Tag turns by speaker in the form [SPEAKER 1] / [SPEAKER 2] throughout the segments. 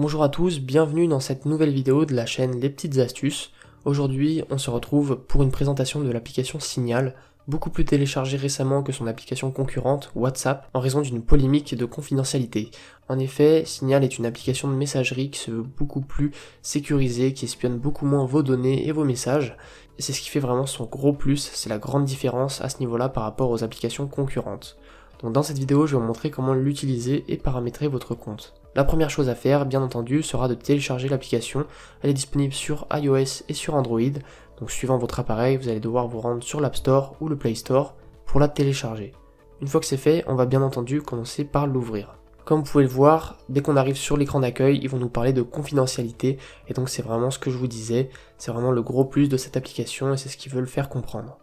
[SPEAKER 1] Bonjour à tous, bienvenue dans cette nouvelle vidéo de la chaîne Les Petites Astuces. Aujourd'hui, on se retrouve pour une présentation de l'application Signal, beaucoup plus téléchargée récemment que son application concurrente WhatsApp en raison d'une polémique de confidentialité. En effet, Signal est une application de messagerie qui se veut beaucoup plus sécurisée, qui espionne beaucoup moins vos données et vos messages. C'est ce qui fait vraiment son gros plus, c'est la grande différence à ce niveau-là par rapport aux applications concurrentes. Donc dans cette vidéo, je vais vous montrer comment l'utiliser et paramétrer votre compte. La première chose à faire, bien entendu, sera de télécharger l'application. Elle est disponible sur iOS et sur Android. Donc suivant votre appareil, vous allez devoir vous rendre sur l'App Store ou le Play Store pour la télécharger. Une fois que c'est fait, on va bien entendu commencer par l'ouvrir. Comme vous pouvez le voir, dès qu'on arrive sur l'écran d'accueil, ils vont nous parler de confidentialité, et donc c'est vraiment ce que je vous disais, c'est vraiment le gros plus de cette application et c'est ce qu'ils veulent faire comprendre.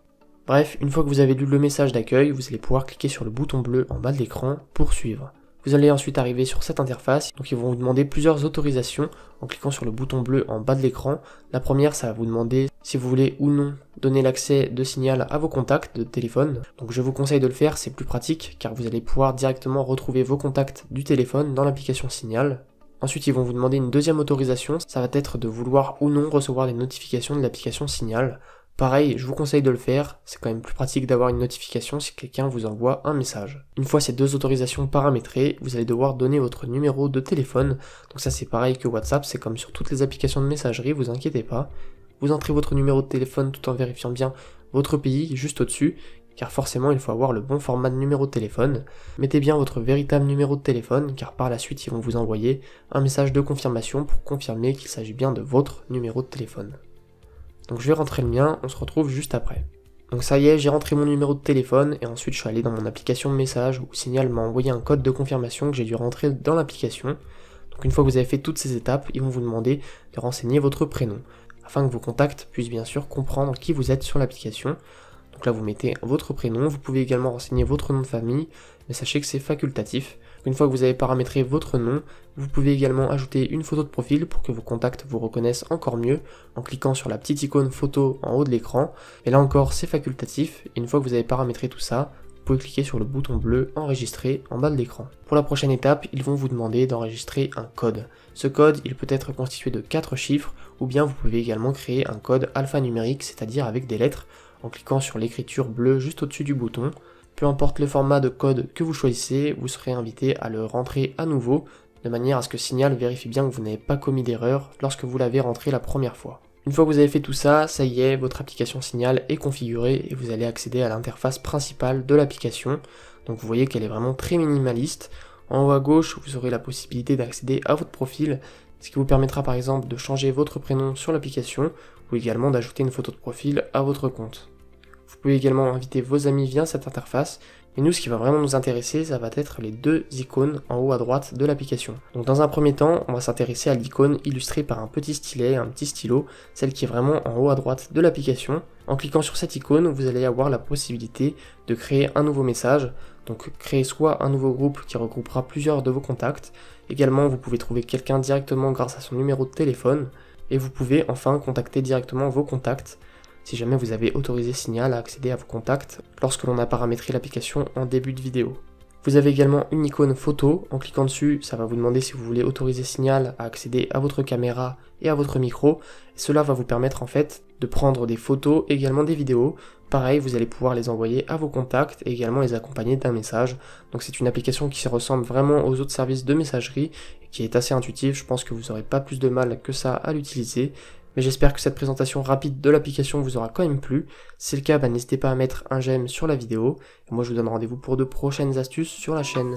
[SPEAKER 1] Bref, une fois que vous avez lu le message d'accueil, vous allez pouvoir cliquer sur le bouton bleu en bas de l'écran pour suivre. Vous allez ensuite arriver sur cette interface, donc ils vont vous demander plusieurs autorisations en cliquant sur le bouton bleu en bas de l'écran. La première, ça va vous demander si vous voulez ou non donner l'accès de signal à vos contacts de téléphone. Donc je vous conseille de le faire, c'est plus pratique car vous allez pouvoir directement retrouver vos contacts du téléphone dans l'application Signal. Ensuite, ils vont vous demander une deuxième autorisation, ça va être de vouloir ou non recevoir les notifications de l'application Signal. Pareil, je vous conseille de le faire, c'est quand même plus pratique d'avoir une notification si quelqu'un vous envoie un message. Une fois ces deux autorisations paramétrées, vous allez devoir donner votre numéro de téléphone, donc ça c'est pareil que WhatsApp, c'est comme sur toutes les applications de messagerie, vous inquiétez pas. Vous entrez votre numéro de téléphone tout en vérifiant bien votre pays juste au-dessus, car forcément il faut avoir le bon format de numéro de téléphone. Mettez bien votre véritable numéro de téléphone, car par la suite ils vont vous envoyer un message de confirmation pour confirmer qu'il s'agit bien de votre numéro de téléphone. Donc je vais rentrer le mien, on se retrouve juste après. Donc ça y est, j'ai rentré mon numéro de téléphone et ensuite je suis allé dans mon application message où Signal m'a envoyé un code de confirmation que j'ai dû rentrer dans l'application. Donc une fois que vous avez fait toutes ces étapes, ils vont vous demander de renseigner votre prénom afin que vos contacts puissent bien sûr comprendre qui vous êtes sur l'application. Donc là, vous mettez votre prénom. Vous pouvez également renseigner votre nom de famille, mais sachez que c'est facultatif. Une fois que vous avez paramétré votre nom, vous pouvez également ajouter une photo de profil pour que vos contacts vous reconnaissent encore mieux en cliquant sur la petite icône photo en haut de l'écran. Et là encore, c'est facultatif. une fois que vous avez paramétré tout ça, vous pouvez cliquer sur le bouton bleu enregistrer en bas de l'écran. Pour la prochaine étape, ils vont vous demander d'enregistrer un code. Ce code, il peut être constitué de 4 chiffres ou bien vous pouvez également créer un code alphanumérique, c'est-à-dire avec des lettres en cliquant sur l'écriture bleue juste au-dessus du bouton. Peu importe le format de code que vous choisissez, vous serez invité à le rentrer à nouveau, de manière à ce que Signal vérifie bien que vous n'avez pas commis d'erreur lorsque vous l'avez rentré la première fois. Une fois que vous avez fait tout ça, ça y est, votre application Signal est configurée et vous allez accéder à l'interface principale de l'application. Donc vous voyez qu'elle est vraiment très minimaliste. En haut à gauche, vous aurez la possibilité d'accéder à votre profil, ce qui vous permettra par exemple de changer votre prénom sur l'application ou également d'ajouter une photo de profil à votre compte. Vous pouvez également inviter vos amis via cette interface. Et nous, ce qui va vraiment nous intéresser, ça va être les deux icônes en haut à droite de l'application. Donc dans un premier temps, on va s'intéresser à l'icône illustrée par un petit stylet un petit stylo, celle qui est vraiment en haut à droite de l'application. En cliquant sur cette icône, vous allez avoir la possibilité de créer un nouveau message. Donc créer soit un nouveau groupe qui regroupera plusieurs de vos contacts. Également, vous pouvez trouver quelqu'un directement grâce à son numéro de téléphone. Et vous pouvez enfin contacter directement vos contacts si jamais vous avez autorisé Signal à accéder à vos contacts lorsque l'on a paramétré l'application en début de vidéo. Vous avez également une icône photo, en cliquant dessus, ça va vous demander si vous voulez autoriser Signal à accéder à votre caméra et à votre micro, cela va vous permettre en fait de prendre des photos, également des vidéos, pareil vous allez pouvoir les envoyer à vos contacts et également les accompagner d'un message, donc c'est une application qui se ressemble vraiment aux autres services de messagerie, et qui est assez intuitive, je pense que vous n'aurez pas plus de mal que ça à l'utiliser, mais j'espère que cette présentation rapide de l'application vous aura quand même plu. Si c'est le cas, bah, n'hésitez pas à mettre un j'aime sur la vidéo. Et moi, je vous donne rendez-vous pour de prochaines astuces sur la chaîne.